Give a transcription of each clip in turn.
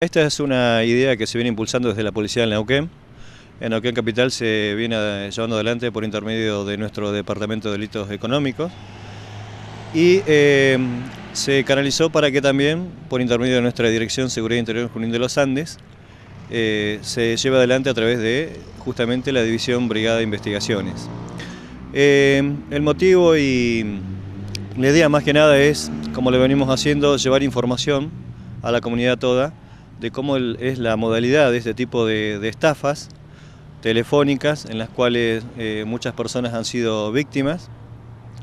Esta es una idea que se viene impulsando desde la policía de Neuquén. En Neuquén Capital se viene eh, llevando adelante por intermedio de nuestro Departamento de Delitos Económicos y eh, se canalizó para que también, por intermedio de nuestra Dirección Seguridad Interior Junín de los Andes, eh, se lleve adelante a través de justamente la División Brigada de Investigaciones. el motivo y la idea más que nada es, como le venimos haciendo, llevar información a la comunidad toda de cómo es la modalidad de este tipo de, estafas telefónicas en las cuales eh, muchas personas han sido víctimas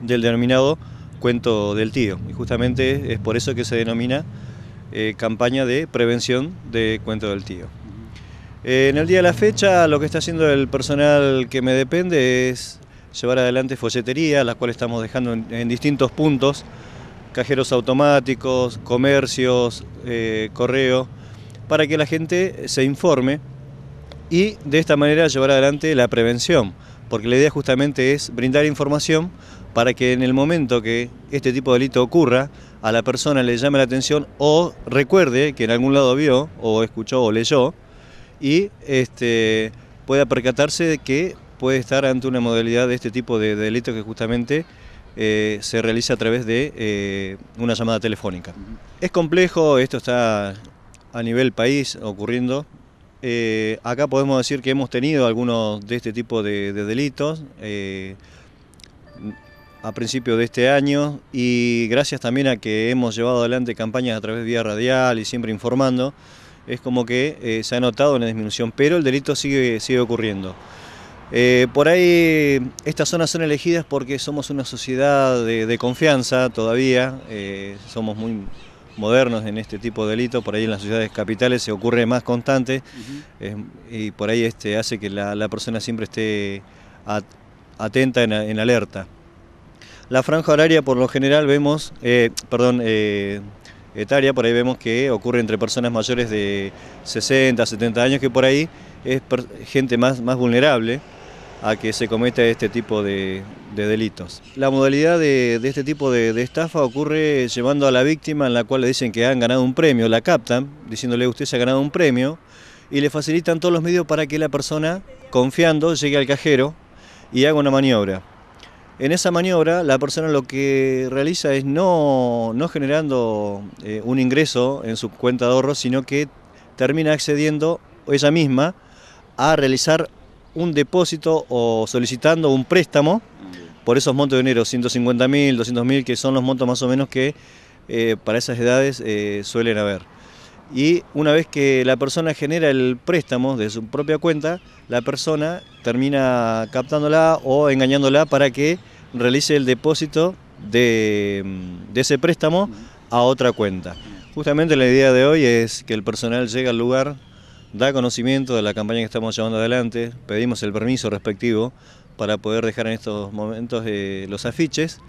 del denominado cuento del tío. Y justamente es por eso que se denomina eh, campaña de prevención de cuento del tío. Eh, en el día de la fecha lo que está haciendo el personal que me depende es llevar adelante folletería, la cual estamos dejando en, en distintos puntos, cajeros automáticos, comercios, correo, para que la gente se informe y de esta manera llevar adelante la prevención, porque la idea justamente es brindar información para que en el momento que este tipo de delito ocurra, a la persona le llame la atención o recuerde que en algún lado vio o escuchó o leyó y este, pueda percatarse de que puede estar ante una modalidad de este tipo de, delito que justamente eh, se realiza a través de eh, una llamada telefónica. Es complejo, esto está a nivel país ocurriendo. Eh, acá podemos decir que hemos tenido algunos de este tipo de, delitos eh, a principios de este año y gracias también a que hemos llevado adelante campañas a través de vía radial y siempre informando, es como que eh, se ha notado una disminución, pero el delito sigue, sigue ocurriendo. por ahí estas zonas son elegidas porque somos una sociedad de, confianza todavía, somos muy modernos en este tipo de delito, por ahí en las ciudades capitales se ocurre más constante y por ahí este, hace que la, persona siempre esté atenta, en, alerta. La franja horaria por lo general vemos, eh, perdón, eh, etaria, por ahí vemos que ocurre entre personas mayores de 60, 70 años, que por ahí es gente más, más vulnerable a que se cometa este tipo de, delitos. La modalidad de, este tipo de, estafa ocurre llevando a la víctima en la cual le dicen que han ganado un premio, la captan, diciéndole usted se ha ganado un premio, y le facilitan todos los medios para que la persona, confiando, llegue al cajero y haga una maniobra. En esa maniobra la persona lo que realiza es no, generando eh, un ingreso en su cuenta de ahorro, sino que termina accediendo ella misma a realizar un depósito o solicitando un préstamo por esos montos de dinero, 150 mil, 200 mil, que son los montos más o menos que eh, para esas edades eh, suelen haber. Y una vez que la persona genera el préstamo de su propia cuenta, la persona termina captándola o engañándola para que realice el depósito de ese préstamo a otra cuenta. Justamente la idea de hoy es que el personal llegue al lugar da conocimiento de la campaña que estamos llevando adelante, pedimos el permiso respectivo para poder dejar en estos momentos eh, los afiches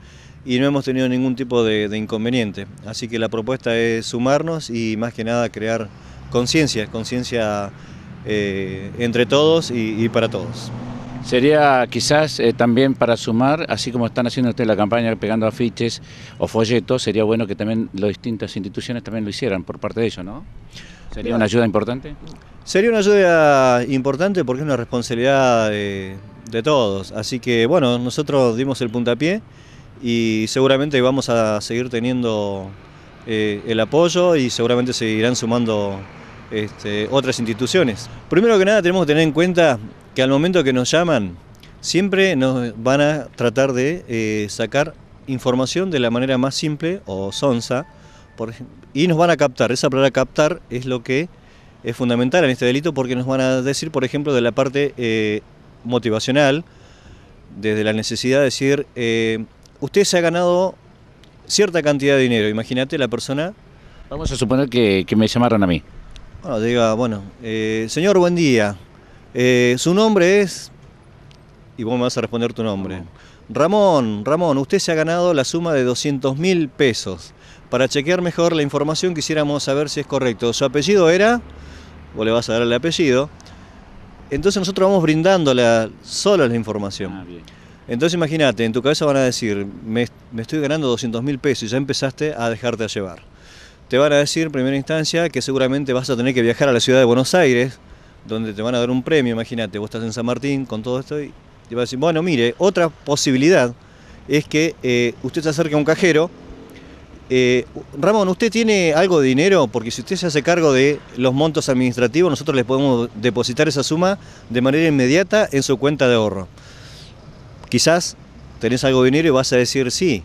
y no hemos tenido ningún tipo de, inconveniente. Así que la propuesta es sumarnos y más que nada crear conciencia, conciencia eh, entre todos y, para todos. Sería quizás eh, también para sumar, así como están haciendo ustedes la campaña pegando afiches o folletos, sería bueno que también las distintas instituciones también lo hicieran por parte de ellos, ¿no? ¿Sería una ayuda importante? Sería una ayuda importante porque es una responsabilidad eh, de, todos. Así que bueno, nosotros dimos el puntapié y seguramente vamos a seguir teniendo eh, el apoyo y seguramente seguirán sumando este, otras instituciones. Primero que nada tenemos que tener en cuenta que al momento que nos llaman, siempre nos van a tratar de eh, sacar información de la manera más simple o sonsa y nos van a captar, esa palabra captar es lo que es fundamental en este delito porque nos van a decir, por ejemplo, de la parte eh, motivacional, desde la necesidad de decir, eh, usted se ha ganado cierta cantidad de dinero, imagínate la persona... Vamos a suponer que, me llamaron a mí. Bueno, diga, bueno, eh, señor, buen día, su nombre es... Y vos me vas a responder tu nombre. Ramón, Ramón, usted se ha ganado la suma de 200 mil pesos. Para chequear mejor la información quisiéramos saber si es correcto. Su apellido era, vos le vas a dar el apellido, entonces nosotros vamos brindándole solo la información. Ah, entonces imagínate, en tu cabeza van a decir, me, estoy ganando 200 mil pesos y ya empezaste a dejarte a llevar. Te van a decir en primera instancia que seguramente vas a tener que viajar a la ciudad de Buenos Aires, donde te van a dar un premio, imagínate, vos estás en San Martín con todo esto y te van a decir, bueno, mire, otra posibilidad es que eh, usted se acerque a un cajero, eh, Ramón, ¿usted tiene algo de dinero? Porque si usted se hace cargo de los montos administrativos, nosotros le podemos depositar esa suma de manera inmediata en su cuenta de ahorro. Quizás tenés algo de dinero y vas a decir sí.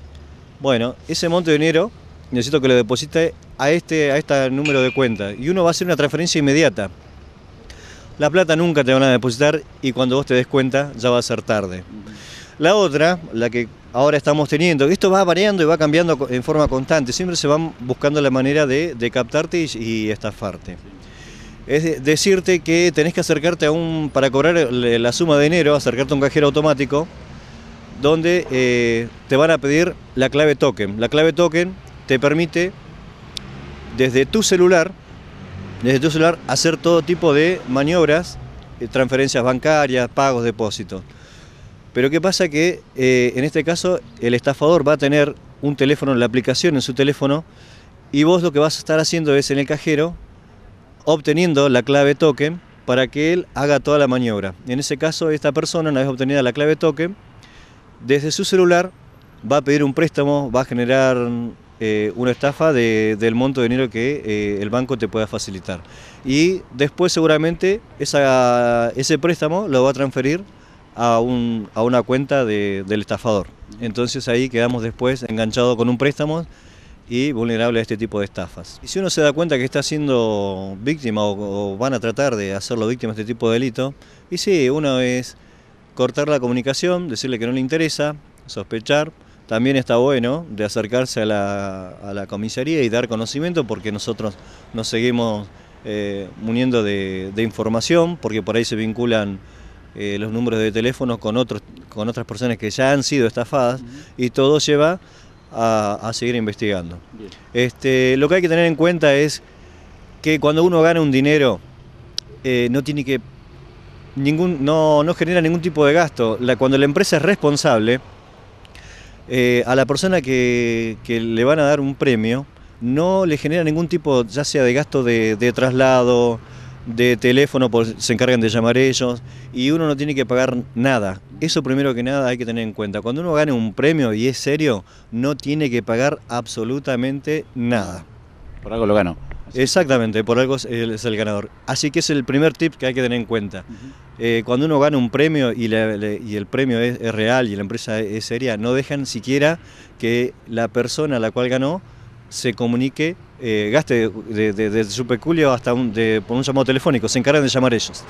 Bueno, ese monto de dinero necesito que lo deposite a este, a este número de cuenta. Y uno va a hacer una transferencia inmediata. La plata nunca te van a depositar y cuando vos te des cuenta ya va a ser tarde. La otra, la que ahora estamos teniendo. Esto va variando y va cambiando en forma constante. Siempre se van buscando la manera de, captarte y, estafarte. Es decirte que tenés que acercarte a un, para cobrar la suma de dinero, acercarte a un cajero automático, donde eh, te van a pedir la clave token. La clave token te permite desde tu celular, desde tu celular hacer todo tipo de maniobras, eh, transferencias bancarias, pagos, depósitos. Pero ¿qué pasa? Que eh, en este caso el estafador va a tener un teléfono, la aplicación en su teléfono, y vos lo que vas a estar haciendo es en el cajero obteniendo la clave token para que él haga toda la maniobra. En ese caso, esta persona, una vez obtenida la clave token, desde su celular va a pedir un préstamo, va a generar eh, una estafa del monto de dinero que eh, el banco te pueda facilitar. Y después seguramente ese préstamo lo va a transferir a, un, a una cuenta del estafador. Entonces ahí quedamos después enganchados con un préstamo y vulnerable a este tipo de estafas. Y si uno se da cuenta que está siendo víctima o, van a tratar de hacerlo víctima de este tipo de delito, y sí, uno es cortar la comunicación, decirle que no le interesa, sospechar, también está bueno de acercarse a la, comisaría y dar conocimiento porque nosotros nos seguimos eh, muniendo de, de, información, porque por ahí se vinculan eh, los números de teléfono con, otros, con otras personas que ya han sido estafadas y todo lleva a, seguir investigando. Este, lo que hay que tener en cuenta es que cuando uno gana un dinero eh, no tiene que ningún no, genera ningún tipo de gasto. cuando la empresa es responsable eh, a la persona que, le van a dar un premio no le genera ningún tipo ya sea de gasto de traslado de teléfono pues, se encargan de llamar ellos y uno no tiene que pagar nada. Eso primero que nada hay que tener en cuenta. Cuando uno gane un premio y es serio, no tiene que pagar absolutamente nada. Por algo lo gano Exactamente, por algo es el, ganador. Así que es el primer tip que hay que tener en cuenta. Eh, cuando uno gana un premio y, el premio es, real y la empresa es, es seria, no dejan siquiera que la persona a la cual ganó se comunique eh, gaste desde de, su peculio hasta un, por un llamado telefónico, se encargan de llamar ellos.